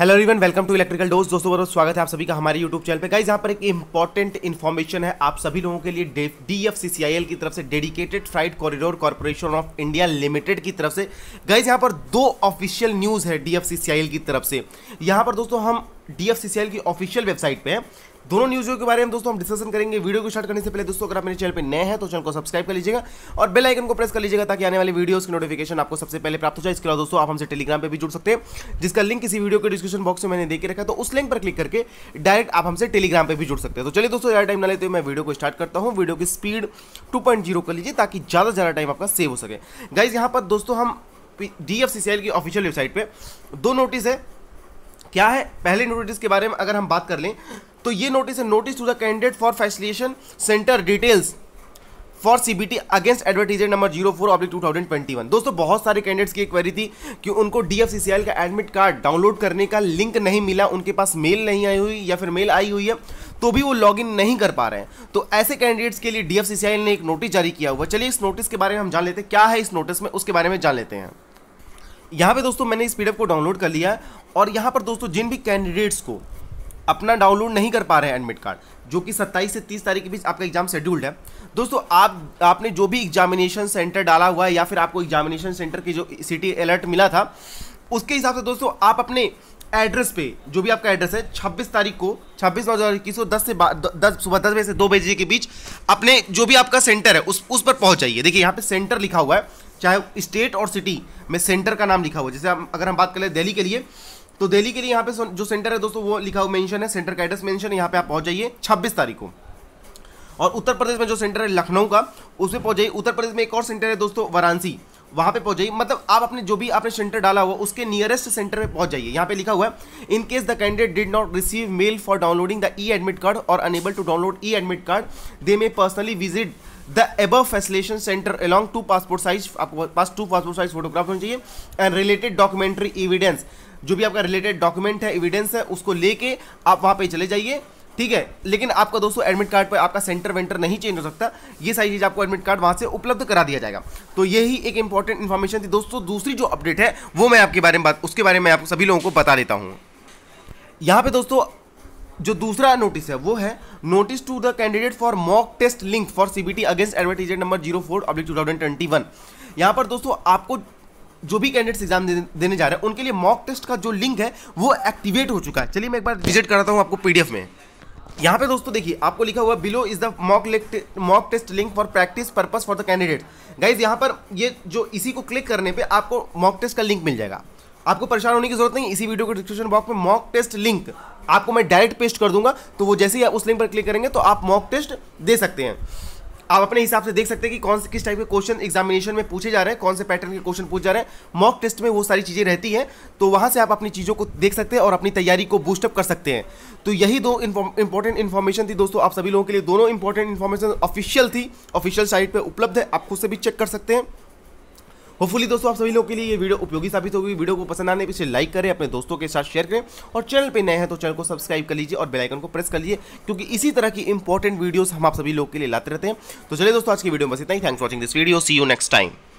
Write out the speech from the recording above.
hello everyone welcome to electrical dose दोस्तों बहुत स्वागत है आप सभी का हमारे यूट्यूब चैनल पे गाइज यहाँ पर एक इंपॉर्टेंट इन्फॉर्मेशन है आप सभी लोगों के लिए D F C C I L की तरफ से dedicated freight corridor corporation of India limited की तरफ से गाइज यहाँ पर दो ऑफिशियल न्यूज़ है डी की तरफ से यहाँ पर दोस्तों हम D F C C L की ऑफिशियल वेबसाइट पर दोनों न्यूज़ों के बारे में दोस्तों हम डिस्कशन करेंगे वीडियो को स्टार्ट करने से पहले दोस्तों अगर आप मेरे चैनल पर नए हैं तो चैनल को सब्सक्राइब कर लीजिएगा और बेल आइकन को प्रेस कर लीजिएगा ताकि आने वाली वीडियोस की नोटिफिकेशन आपको सबसे पहले प्राप्त हो जाए इसके अलावा दोस्तों आप हमसे टेलीग्राम पर भी जुड़ सकते हैं जिसका लिंक किसी वीडियो के डिस्क्रिप्शन बॉक्स में मैंने देखे रखा तो उस लिंक पर क्लिक करके डायरेक्ट आप हमसे टेलीग्राम पर भी जुड़ सकते हैं तो चलिए दोस्तों ज़्यादा टाइम ना लेते हुए मैं वीडियो को स्टार्ट करता हूँ वीडियो की स्पीड टू कर लीजिए ताकि ज़्यादा ज़्यादा टाइम आपका सेव हो सके गाइज यहाँ पर दोस्तों हम डी एफ की ऑफिशियल वेबसाइट पर दो नोटिस है क्या है पहले नोटिस के बारे में अगर हम बात कर लें तो ये नोटिस है notice to the candidate for facilitation centre details for CBT against advertiser number zero four oblique two thousand twenty one दोस्तों बहुत सारे कैंडिडेट्स की क्वेरी थी कि उनको डीएफसीसीएल का एडमिट कार्ड डाउनलोड करने का लिंक नहीं मिला उनके पास मेल नहीं आई हुई या फिर मेल आई हुई है तो भी वो लॉग इन नहीं कर पा रहे हैं तो ऐसे कैंडिडेट्स के लिए डीएफसीसीएल ने एक नोटिस जारी किया हुआ चलिए इस नोटिस के बारे में हम जान लेते हैं क्या है इस नोटिस में उसके बारे में जान लेते हैं यहाँ पे दोस्तों मैंने इस पीडीएफ को डाउनलोड कर लिया और यहाँ पर दोस्तों जिन भी कैंडिडेट्स को अपना डाउनलोड नहीं कर पा रहे हैं एडमिट कार्ड जो कि 27 से 30 तारीख के बीच आपका एग्जाम शेड्यूल्ड है दोस्तों आप आपने जो भी एग्जामिनेशन सेंटर डाला हुआ है या फिर आपको एग्जामिनेशन सेंटर की जो सिटी अलर्ट मिला था उसके हिसाब से दोस्तों आप अपने एड्रेस पे जो भी आपका एड्रेस है 26 तारीख को 26 नौ हज़ार इक्कीस को दस से दस सुबह दस बजे से दो बजे के बीच अपने जो भी आपका सेंटर है उस उस पर पहुंच जाइए देखिए यहाँ पे सेंटर लिखा हुआ है चाहे स्टेट और सिटी में सेंटर का नाम लिखा हुआ है जैसे हम अगर हम बात करें दिल्ली के लिए तो दिल्ली के लिए यहाँ पे जो सेंटर है दोस्तों वो लिखा हुआ मेंशन है सेंटर का एड्रेस मेंशन यहाँ पे आप पहुँच जाइए छब्बीस तारीख को और उत्तर प्रदेश में जो सेंटर है लखनऊ का उसमें पहुंच जाइए उत्तर प्रदेश में एक और सेंटर है दोस्तों वाराणसी वहाँ पे पहुँच जाइए मतलब आप अपने जो भी आपने सेंटर डाला हुआ उसके नियरेस्ट सेंटर पे पहुंच जाइए यहाँ पे लिखा हुआ है in case the candidate did not receive mail for downloading the e admit card और unable to download e admit card they may personally visit the एब facilitation centre along to passport size आपके पास two passport size photograph होनी चाहिए and related documentary evidence जो भी आपका related document है एविडेंस है उसको लेके आप वहाँ पे चले जाइए ठीक है लेकिन आपका दोस्तों एडमिट कार्ड पर आपका सेंटर वेंटर नहीं चेंज हो सकता ये सारी चीज़ आपको एडमिट कार्ड वहां से उपलब्ध करा दिया जाएगा तो यही एक इंपॉर्टेंट इन्फॉर्मेशन थी दोस्तों दूसरी जो अपडेट है वो मैं आपके बारे में बात उसके बारे में आप सभी लोगों को बता देता हूँ यहाँ पे दोस्तों जो दूसरा नोटिस है वो है notice to the candidate for mock test link for CBT against advertiser number zero four oblique two thousand twenty one यहाँ पर दोस्तों आपको जो भी कैंडिडेट्स एग्जाम देने जा रहे हैं उनके लिए मॉक टेस्ट का जो लिंक है वो एक्टिवेट हो चुका है चलिए मैं एक बार विजिट कराता हूँ आपको पीडीएफ में यहाँ पे दोस्तों देखिए आपको लिखा हुआ below is the mock mock test link for practice purpose for the candidate guys यहाँ पर ये जो इसी को क्लिक करने पे आपको मॉक टेस्ट का लिंक मिल जाएगा आपको परेशान होने की जरूरत नहीं इसी वीडियो के डिस्क्रिप्शन बॉक्स में मॉक टेस्ट लिंक आपको मैं डायरेक्ट पेस्ट कर दूंगा तो वो जैसे ही आप उस लिंक पर क्लिक करेंगे तो आप मॉक टेस्ट दे सकते हैं आप अपने हिसाब से देख सकते हैं कि कौन से किस टाइप के क्वेश्चन एग्जामिनेशन में पूछे जा रहे हैं कौन से पैटर्न के क्वेश्चन पूछ जा रहे हैं मॉक टेस्ट में वो सारी चीज़ें रहती हैं तो वहाँ से आप अपनी चीज़ों को देख सकते हैं और अपनी तैयारी को बूस्टअप कर सकते हैं तो यही दो इंपॉर्टेंट इन्फॉर्मेशन थी दोस्तों आप सभी लोगों के लिए दोनों इंपॉर्टेंट इन्फॉर्मेशन ऑफिशियल थी ऑफिशियल साइट पर उपलब्ध है आप खुद से भी चेक कर सकते हैं होपफुली दोस्तों आप सभी लोग के लिए ये वीडियो उपयोगी साबित होगी वीडियो को पसंद आने पीछे लाइक करें अपने दोस्तों के साथ शेयर करें और चैनल पर नए हैं तो चैनल को सब्सक्राइब कर लीजिए और बेलाइकन को प्रेस कर लीजिए क्योंकि इसी तरह की इंपॉर्टेंट वीडियोज हम आप सभी लोग के लिए लाते रहते हैं तो चलिए दोस्तों आज की वीडियो में बस इतना ही thanks watching this video see you next time